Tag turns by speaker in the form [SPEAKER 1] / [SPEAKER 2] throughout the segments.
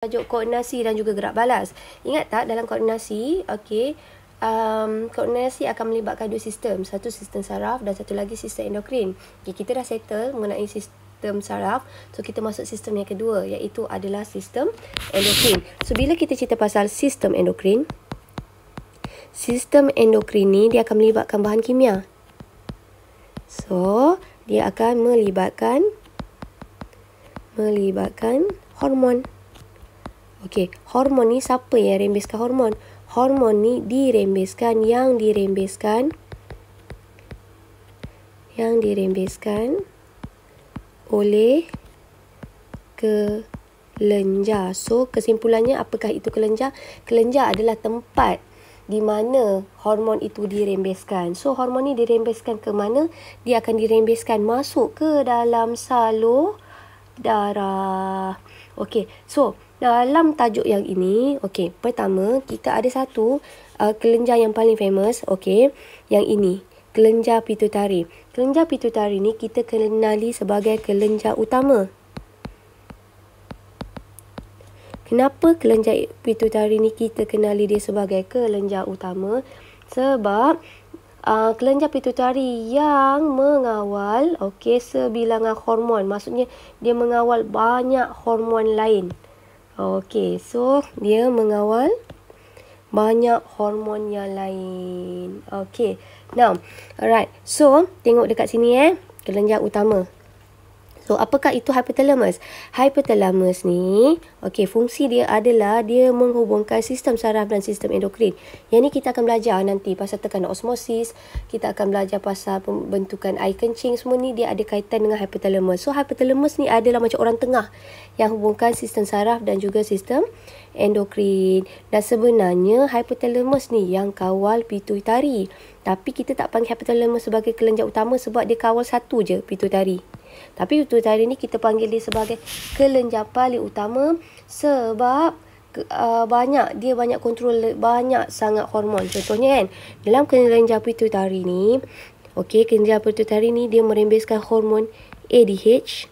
[SPEAKER 1] tajuk koordinasi dan juga gerak balas. Ingat tak dalam koordinasi, okey, um, koordinasi akan melibatkan dua sistem, satu sistem saraf dan satu lagi sistem endokrin. Okay, kita dah settle mengenai sistem saraf, so kita masuk sistem yang kedua iaitu adalah sistem endokrin. So bila kita cerita pasal sistem endokrin, sistem endokrin ni dia akan melibatkan bahan kimia. So, dia akan melibatkan melibatkan Hormon. Okey, hormon ni siapa yang rembeskan hormon? Hormon ni dirembeskan yang dirembeskan yang dirembeskan oleh kelenjar. So, kesimpulannya apakah itu kelenjar? Kelenjar adalah tempat di mana hormon itu dirembeskan. So, hormon ni dirembeskan ke mana? Dia akan dirembeskan masuk ke dalam salur darah. Okey. So, dalam tajuk yang ini, okey, pertama kita ada satu uh, kelenjar yang paling famous, okey, yang ini, kelenjar pituitari. Kelenjar pituitari ni kita kenali sebagai kelenjar utama. Kenapa kelenjar pituitari ni kita kenali dia sebagai kelenjar utama? Sebab uh, kelenjar pituitari yang mengawal okey sebilangan hormon, maksudnya dia mengawal banyak hormon lain. Okey, so dia mengawal banyak hormon yang lain. Okey. Now, alright. So, tengok dekat sini eh, kelenjar utama. So, apakah itu hypothalamus? Hypothalamus ni, okay, fungsi dia adalah dia menghubungkan sistem saraf dan sistem endokrin. Yang ni kita akan belajar nanti pasal tekanan osmosis, kita akan belajar pasal pembentukan air kencing semua ni dia ada kaitan dengan hypothalamus. So, hypothalamus ni adalah macam orang tengah yang hubungkan sistem saraf dan juga sistem endokrin. Dan sebenarnya hypothalamus ni yang kawal pituitari. Tapi kita tak panggil hypothalamus sebagai kelenjar utama sebab dia kawal satu je pituitari. Tapi untuk hari ni kita panggil dia sebagai kelenjar paling utama sebab uh, banyak dia banyak kontrol banyak sangat hormon. Contohnya kan dalam kelenjar pituitari ni okey kelenjar pituitari ni dia merembeskan hormon ADH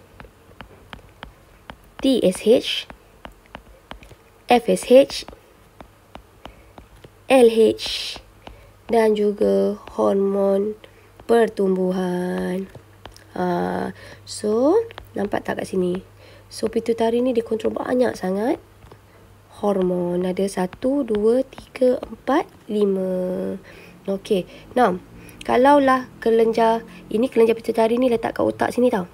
[SPEAKER 1] TSH FSH LH dan juga hormon pertumbuhan. Ah, so nampak tak kat sini so pituitari ni dia kontrol banyak sangat hormon ada satu dua tiga empat lima okey now kalaulah kelenjar ini kelenjar pituitari ni letak kat otak sini tau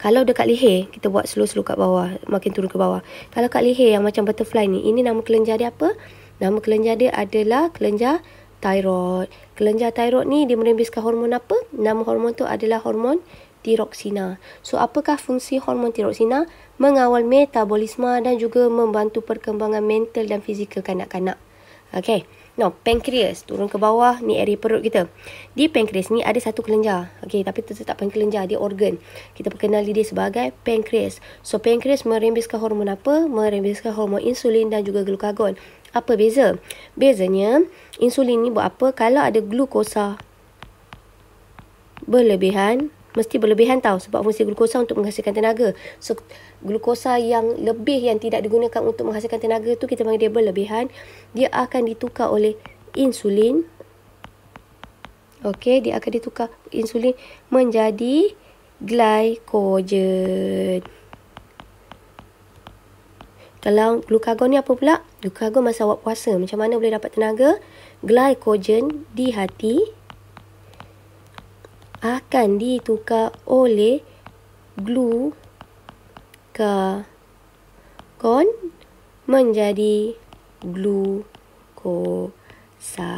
[SPEAKER 1] kalau dekat leher, kita buat slow-slow kat bawah, makin turun ke bawah. Kalau kat leher yang macam butterfly ni, ini nama kelenjar dia apa? Nama kelenjar dia adalah kelenjar tiroid. Kelenjar tiroid ni dia merembeskan hormon apa? Nama hormon tu adalah hormon tiroksina. So apakah fungsi hormon tiroksina? Mengawal metabolisme dan juga membantu perkembangan mental dan fizikal kanak-kanak. Okay. No. Pankreas Turun ke bawah ni area perut kita. Di pankreas ni ada satu kelenjar. Okay, tapi tetap bukan kelenjar. Dia organ. Kita perkenali dia sebagai pankreas. So, pankreas merembeskan hormon apa? Merembeskan hormon insulin dan juga glukagon. Apa beza? Bezanya insulin ni buat apa? Kalau ada glukosa berlebihan, mesti berlebihan tau sebab fungsi glukosa untuk menghasilkan tenaga. So glukosa yang lebih yang tidak digunakan untuk menghasilkan tenaga tu kita panggil dia berlebihan. Dia akan ditukar oleh insulin. Okey, dia akan ditukar insulin menjadi glycogen. Kalau glukagon ni apa pula? Glukagon masa awak puasa. Macam mana boleh dapat tenaga? Glycogen di hati akan ditukar oleh glukagon menjadi glukosa.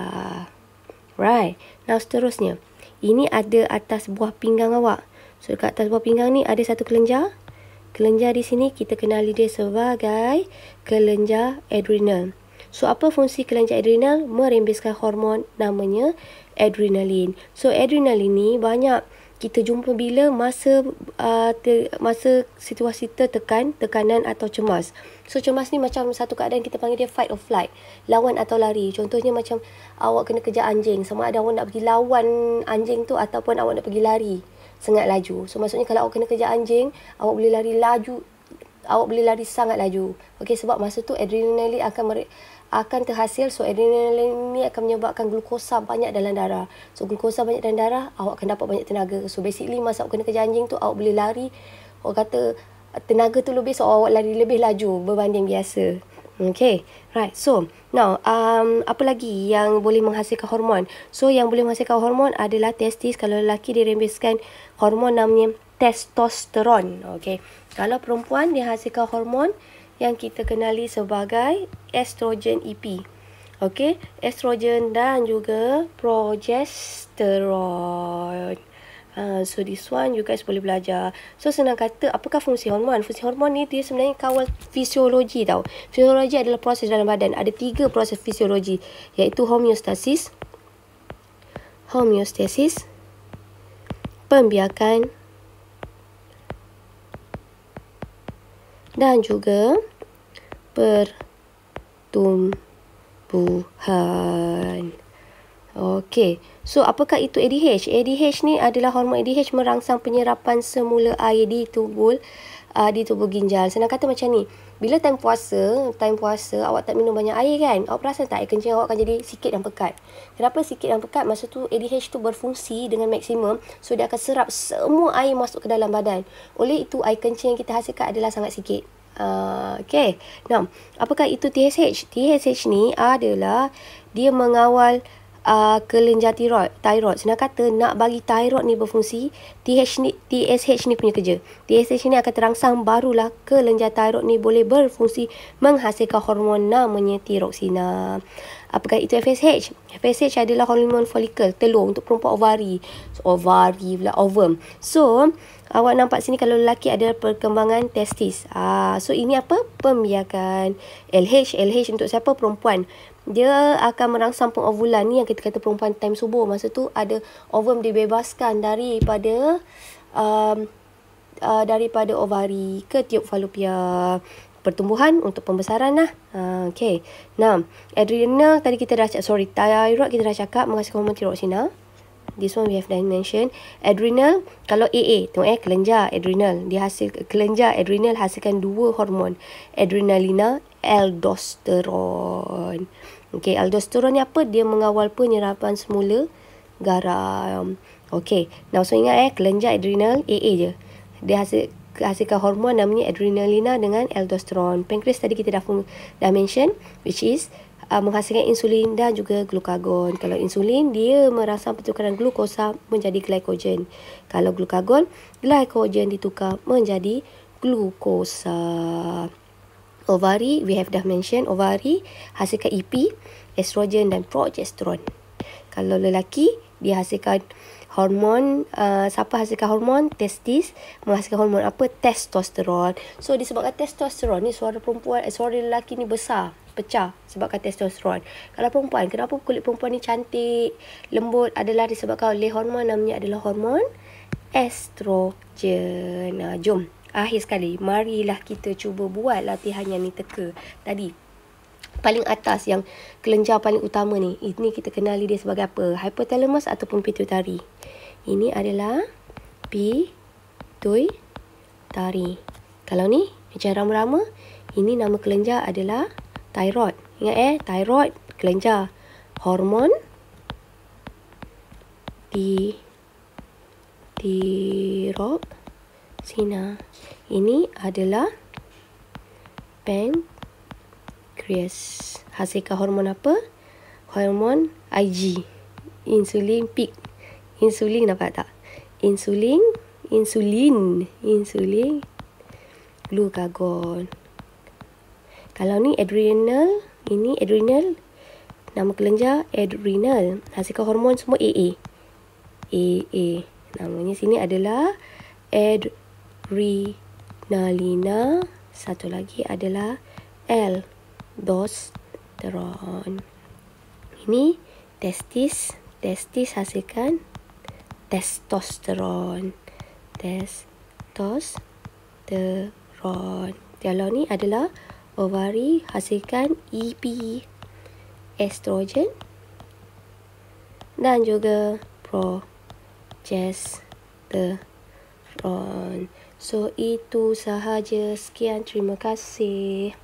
[SPEAKER 1] Right. Now seterusnya. Ini ada atas buah pinggang awak. So dekat atas buah pinggang ni ada satu kelenjar. Kelenjar di sini kita kenali dia sebagai kelenjar adrenal. So apa fungsi kelenjar adrenal? Merembeskan hormon namanya adrenalin. So adrenalin ni banyak kita jumpa bila masa uh, ter, masa situasi tertekan, tekanan atau cemas. So cemas ni macam satu keadaan kita panggil dia fight or flight, lawan atau lari. Contohnya macam awak kena kejar anjing, sama ada awak nak pergi lawan anjing tu ataupun awak nak pergi lari sangat laju. So maksudnya kalau awak kena kerja anjing, awak boleh lari laju. Awak boleh lari sangat laju. Okey sebab masa tu adrenalin akan meri- akan terhasil so adrenalin ni akan menyebabkan glukosa banyak dalam darah. So glukosa banyak dalam darah, awak akan dapat banyak tenaga. So basically masa awak kena kerja anjing tu awak boleh lari orang kata tenaga tu lebih so awak lari lebih laju berbanding biasa. Okay, right. So, now, um, apa lagi yang boleh menghasilkan hormon? So, yang boleh menghasilkan hormon adalah testis. Kalau lelaki dirembeskan hormon namanya testosteron. Okay. Kalau perempuan dihasilkan hormon yang kita kenali sebagai estrogen EP. Okay. Estrogen dan juga progesteron. Uh, so this one you guys boleh belajar. So senang kata apakah fungsi hormon? Fungsi hormon ni dia sebenarnya kawal fisiologi tau. Fisiologi adalah proses dalam badan. Ada tiga proses fisiologi iaitu homeostasis, homeostasis, pembiakan dan juga pertumbuhan. Okey. So apakah itu ADH? ADH ni adalah hormon ADH merangsang penyerapan semula air di tubuh, uh, di tubuh ginjal. Senang kata macam ni. Bila time puasa, time puasa awak tak minum banyak air kan? Awak perasan tak air kencing awak akan jadi sikit dan pekat. Kenapa sikit dan pekat? Masa tu ADH tu berfungsi dengan maksimum, so dia akan serap semua air masuk ke dalam badan. Oleh itu air kencing yang kita hasilkan adalah sangat sikit. Uh, ah, okay, now, apakah itu TSH? TSH ni adalah dia mengawal uh, kelenjar tiroid, tiroid. Senang kata nak bagi tiroid ni berfungsi, TH ni, TSH ni punya kerja. TSH ni akan terangsang barulah kelenjar tiroid ni boleh berfungsi menghasilkan hormon namanya tiroxina. Apakah itu FSH? FSH adalah hormon folikel, telur untuk perempuan ovari. So, ovari pula, ovum. So, awak nampak sini kalau lelaki ada perkembangan testis. Ah, so, ini apa? Pembiakan. LH, LH untuk siapa? Perempuan dia akan merangsang pengovulan ni yang kita kata perempuan time subuh masa tu ada ovum dibebaskan daripada um, uh, daripada ovari ke tiub falopia pertumbuhan untuk pembesaran lah. Uh, ah, okay. Now, adrenal tadi kita dah cakap, sorry, thyroid kita dah cakap, mengasih hormon tiroxina. This one we have dimension. Adrenal, kalau AA, tengok eh, kelenjar adrenal. Dia hasil, kelenjar adrenal hasilkan dua hormon. Adrenalina aldosterone. Okey, aldosterone ni apa? Dia mengawal penyerapan semula garam. Okey. Now, so ingat eh, kelenjar adrenal AA je. Dia hasil hasilkan hormon namanya adrenalina dengan aldosterone. Pankreas tadi kita dah dah mention which is uh, menghasilkan insulin dan juga glukagon. Kalau insulin dia merangsang pertukaran glukosa menjadi glycogen. Kalau glukagon, glycogen ditukar menjadi glukosa ovari we have dah mention ovari hasilkan EP estrogen dan progesterone kalau lelaki dia hasilkan hormon uh, siapa hasilkan hormon testis menghasilkan hormon apa Testosteron. so disebabkan testosteron ni suara perempuan eh, suara lelaki ni besar pecah sebabkan testosteron. kalau perempuan kenapa kulit perempuan ni cantik lembut adalah disebabkan oleh hormon namanya adalah hormon estrogen nah, jom Akhir sekali, marilah kita cuba buat latihan yang ni teka tadi. Paling atas yang kelenjar paling utama ni. Ini kita kenali dia sebagai apa? Hypothalamus ataupun pituitari. Ini adalah pituitari. Kalau ni macam rama-rama, ini nama kelenjar adalah thyroid. Ingat eh, thyroid kelenjar hormon di tirok Sina. Ini adalah pancreas. Hasilkan hormon apa? Hormon IG. Insulin peak. Insulin nampak tak? Insulin. Insulin. Insulin. Glucagon. Kalau ni adrenal. Ini adrenal. Nama kelenjar adrenal. Hasilkan hormon semua AA. AA. Namanya sini adalah adrenal adrenalina. Satu lagi adalah L-dosteron. Ini testis. Testis hasilkan testosteron. Testosteron. Dialog ni adalah ovari hasilkan EP. E. Estrogen. Dan juga progesteron. So itu sahaja. Sekian terima kasih.